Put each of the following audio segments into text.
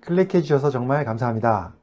클릭해 주셔서 정말 감사합니다.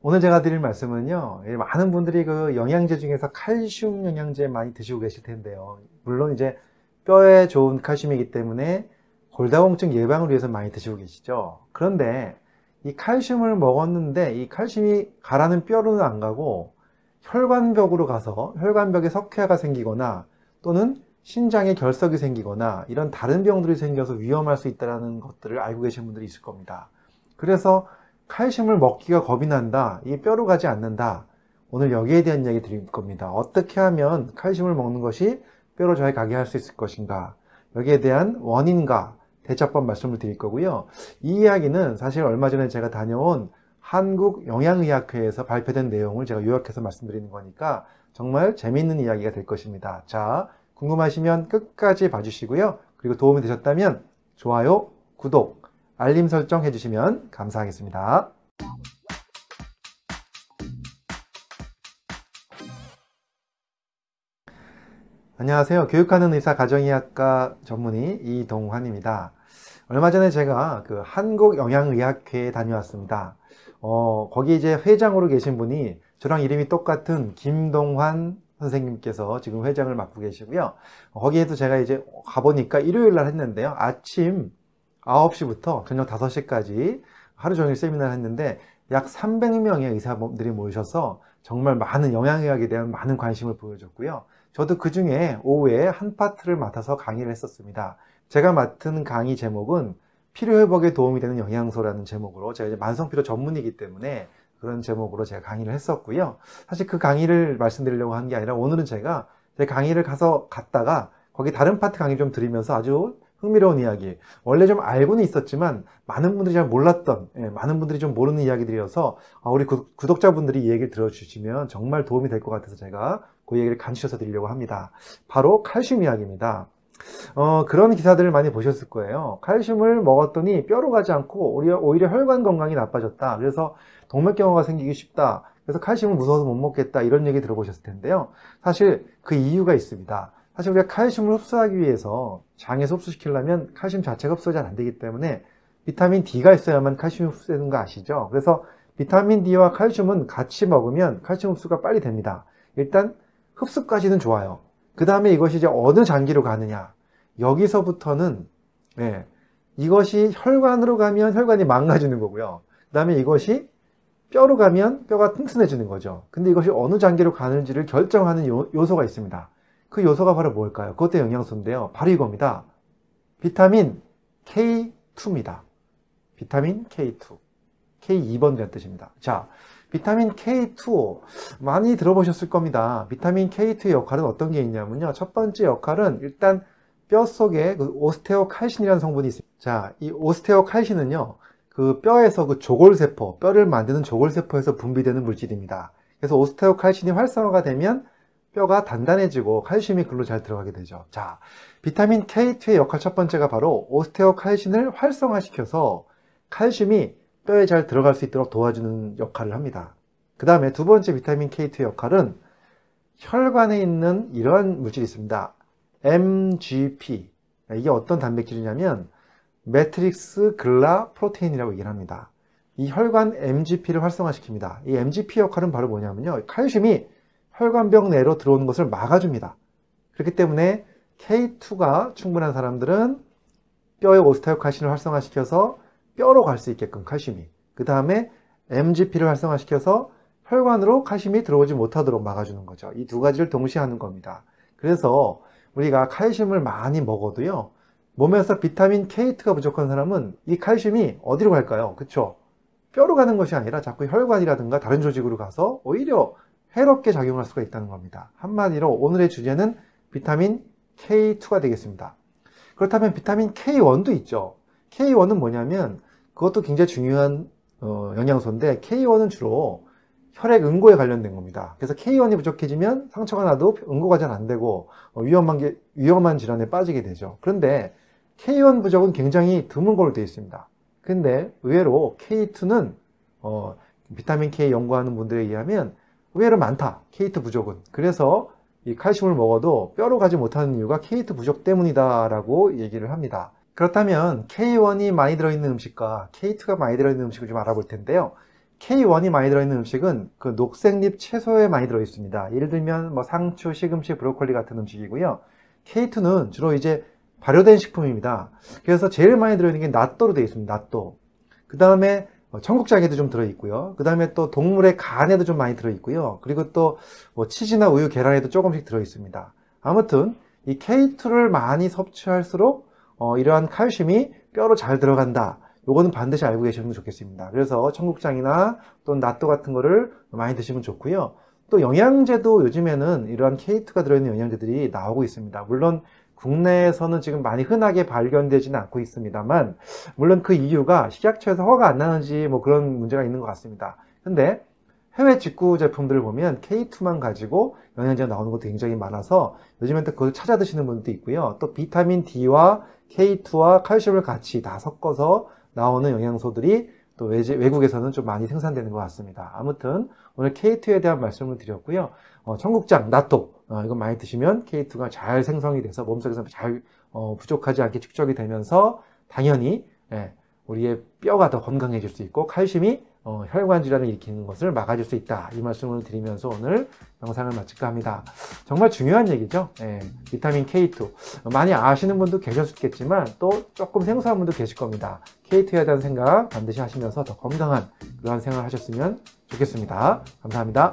오늘 제가 드릴 말씀은요. 많은 분들이 그 영양제 중에서 칼슘 영양제 많이 드시고 계실 텐데요. 물론 이제 뼈에 좋은 칼슘이기 때문에 골다공증 예방을 위해서 많이 드시고 계시죠. 그런데 이 칼슘을 먹었는데 이 칼슘이 가라는 뼈로는 안 가고 혈관벽으로 가서 혈관벽에 석회화가 생기거나 또는 신장에 결석이 생기거나 이런 다른 병들이 생겨서 위험할 수 있다는 것들을 알고 계신 분들이 있을 겁니다. 그래서 칼슘을 먹기가 겁이 난다. 이 뼈로 가지 않는다. 오늘 여기에 대한 이야기 드릴 겁니다. 어떻게 하면 칼슘을 먹는 것이 뼈로 저잘 가게 할 수 있을 것인가. 여기에 대한 원인과 대처법 말씀을 드릴 거고요. 이 이야기는 사실 얼마 전에 제가 다녀온 한국영양의학회에서 발표된 내용을 제가 요약해서 말씀드리는 거니까 정말 재미있는 이야기가 될 것입니다. 자, 궁금하시면 끝까지 봐주시고요. 그리고 도움이 되셨다면 좋아요, 구독, 알림 설정 해주시면 감사하겠습니다. 안녕하세요. 교육하는 의사 가정의학과 전문의 이동환입니다. 얼마 전에 제가 그 한국영양의학회에 다녀왔습니다. 어, 거기 이제 회장으로 계신 분이 저랑 이름이 똑같은 김동환 선생님께서 지금 회장을 맡고 계시고요. 거기에도 제가 이제 가보니까 일요일 날 했는데요. 아침 9 시부터 저녁 5 시까지 하루 종일 세미나를 했는데 약 300명의 의사들이 분 모이셔서 정말 많은 영양의학에 대한 많은 관심을 보여줬고요. 저도 그 중에 오후에 한 파트를 맡아서 강의를 했었습니다. 제가 맡은 강의 제목은 피로회복에 도움이 되는 영양소라는 제목으로 제가 이제 만성피로 전문이기 때문에 그런 제목으로 제가 강의를 했었고요. 사실 그 강의를 말씀드리려고 한 게 아니라 오늘은 제가 제 강의를 가서 갔다가 거기 다른 파트 강의 좀 들으면서 아주 흥미로운 이야기. 원래 좀 알고는 있었지만 많은 분들이 잘 몰랐던, 예, 많은 분들이 좀 모르는 이야기들이어서 아, 우리 구, 독자분들이이 얘기를 들어주시면 정말 도움이 될 것 같아서 제가 그 얘기를 간추셔서 드리려고 합니다. 바로 칼슘 이야기입니다. 어, 그런 기사들을 많이 보셨을 거예요. 칼슘을 먹었더니 뼈로 가지 않고 오히려, 오히려 혈관 건강이 나빠졌다. 그래서 동맥경화가 생기기 쉽다. 그래서 칼슘을 무서워서 못 먹겠다. 이런 얘기 들어보셨을 텐데요. 사실 그 이유가 있습니다. 사실 우리가 칼슘을 흡수하기 위해서 장에서 흡수시키려면 칼슘 자체가 흡수가 잘안 되기 때문에 비타민 D가 있어야만 칼슘이 흡수되는 거 아시죠? 그래서 비타민 D와 칼슘은 같이 먹으면 칼슘 흡수가 빨리 됩니다. 일단 흡수까지는 좋아요. 그 다음에 이것이 이제 어느 장기로 가느냐. 여기서부터는 네, 이것이 혈관으로 가면 혈관이 망가지는 거고요. 그 다음에 이것이 뼈로 가면 뼈가 튼튼해지는 거죠. 근데 이것이 어느 장기로 가는지를 결정하는 요, 요소가 있습니다. 그 요소가 바로 뭘까요? 그것도 영양소인데요. 바로 이겁니다. 비타민 K2입니다. 비타민 K2. K2번이라는 뜻입니다. 자, 비타민 K2 많이 들어보셨을 겁니다. 비타민 K2의 역할은 어떤 게 있냐면요. 첫 번째 역할은 일단 뼈 속에 그 오스테오칼신이라는 성분이 있습니다. 자, 이 오스테오칼신은요. 그 뼈에서 그 조골세포, 뼈를 만드는 조골세포에서 분비되는 물질입니다. 그래서 오스테오칼신이 활성화가 되면 뼈가 단단해지고 칼슘이 글로 잘 들어가게 되죠. 자, 비타민 K2의 역할 첫 번째가 바로 오스테오칼신을 활성화시켜서 칼슘이 뼈에 잘 들어갈 수 있도록 도와주는 역할을 합니다. 그 다음에 두 번째 비타민 K2의 역할은 혈관에 있는 이러한 물질이 있습니다. MGP. 이게 어떤 단백질이냐면 매트릭스 글라 프로테인이라고 얘기를 합니다. 이 혈관 MGP를 활성화시킵니다. 이 MGP 역할은 바로 뭐냐면요. 칼슘이 혈관벽 내로 들어오는 것을 막아줍니다. 그렇기 때문에 K2가 충분한 사람들은 뼈의 오스테오칼신을 활성화시켜서 뼈로 갈 수 있게끔 칼슘이 그 다음에 MGP를 활성화시켜서 혈관으로 칼슘이 들어오지 못하도록 막아주는 거죠. 이 두 가지를 동시에 하는 겁니다. 그래서 우리가 칼슘을 많이 먹어도요. 몸에서 비타민 K2가 부족한 사람은 이 칼슘이 어디로 갈까요? 그쵸? 뼈로 가는 것이 아니라 자꾸 혈관이라든가 다른 조직으로 가서 오히려 해롭게 작용할 수가 있다는 겁니다. 한마디로 오늘의 주제는 비타민 K2가 되겠습니다. 그렇다면 비타민 K1도 있죠. K1은 뭐냐면 그것도 굉장히 중요한 어, 영양소인데 K1은 주로 혈액 응고에 관련된 겁니다. 그래서 K1이 부족해지면 상처가 나도 응고가 잘 안 되고 어, 위험한 위험한 질환에 빠지게 되죠. 그런데 K1 부족은 굉장히 드문 걸로 되어 있습니다. 근데 의외로 K2는 어, 비타민 K 연구하는 분들에 의하면 의외로 많다. 케이트 부족은. 그래서 이 칼슘을 먹어도 뼈로 가지 못하는 이유가 케이트 부족 때문이다 라고 얘기를 합니다. 그렇다면 K1이 많이 들어있는 음식과 K2가 많이 들어있는 음식을 좀 알아볼 텐데요. K1이 많이 들어있는 음식은 그 녹색잎 채소에 많이 들어있습니다. 예를 들면 뭐 상추, 시금치, 브로콜리 같은 음식이고요. K2는 주로 이제 발효된 식품입니다. 그래서 제일 많이 들어있는 게 낫또로 되어 있습니다. 낫또. 그 다음에 청국장에도 어, 좀 들어있고요. 그 다음에 또 동물의 간에도 좀 많이 들어있고요. 그리고 또뭐 치즈나 우유, 계란에도 조금씩 들어있습니다. 아무튼 이 K2를 많이 섭취할수록 어, 이러한 칼슘이 뼈로 잘 들어간다. 요거는 반드시 알고 계시면 좋겠습니다. 그래서 청국장이나 또는 낫또 같은 거를 많이 드시면 좋고요. 또 영양제도 요즘에는 이러한 K2가 들어있는 영양제들이 나오고 있습니다. 물론 국내에서는 지금 많이 흔하게 발견되지는 않고 있습니다만 물론 그 이유가 식약처에서 허가 안 나는지 뭐 그런 문제가 있는 것 같습니다. 근데 해외 직구 제품들을 보면 K2만 가지고 영양제가 나오는 것도 굉장히 많아서 요즘에또 그걸 찾아 드시는 분들도 있고요. 또 비타민 D와 K2와 칼슘을 같이 다 섞어서 나오는 영양소들이 또 외국에서는 좀 많이 생산되는 것 같습니다. 아무튼 오늘 K2에 대한 말씀을 드렸고요. 어, 청국장, 나토 어, 이거 많이 드시면 K2가 잘 생성이 돼서 몸속에서 잘 어, 부족하지 않게 축적이 되면서 당연히 예, 우리의 뼈가 더 건강해질 수 있고 칼슘이 어, 혈관 질환을 일으키는 것을 막아줄 수 있다 이 말씀을 드리면서 오늘 영상을 마칠까 합니다 정말 중요한 얘기죠 예, 비타민 K2 많이 아시는 분도 계셨겠지만 또 조금 생소한 분도 계실 겁니다 K2에 대한 생각 반드시 하시면서 더 건강한 그러한 생활 하셨으면 좋겠습니다 감사합니다